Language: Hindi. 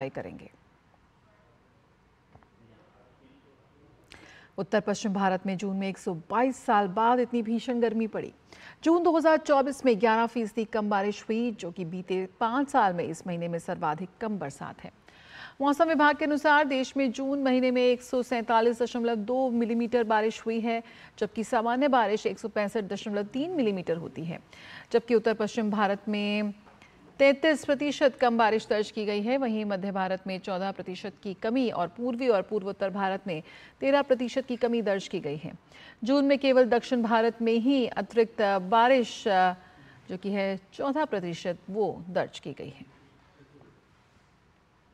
तय करेंगे उत्तर पश्चिम भारत में जून में 122 साल बाद इतनी भीषण गर्मी पड़ी जून 2024 में 11 फीसदी कम बारिश हुई जो कि बीते पांच साल में इस महीने में सर्वाधिक कम बरसात है मौसम विभाग के अनुसार देश में जून महीने में एक दशमलव मिलीमीटर बारिश हुई है जबकि सामान्य बारिश एक दशमलव तीन मिलीमीटर होती है जबकि उत्तर पश्चिम भारत में तैंतीस प्रतिशत कम बारिश दर्ज की गई है वहीं मध्य भारत में चौदह प्रतिशत की कमी और पूर्वी और पूर्वोत्तर भारत में तेरह प्रतिशत की कमी दर्ज की गई है जून में केवल दक्षिण भारत में ही अतिरिक्त बारिश जो कि है चौदह प्रतिशत वो दर्ज की गई है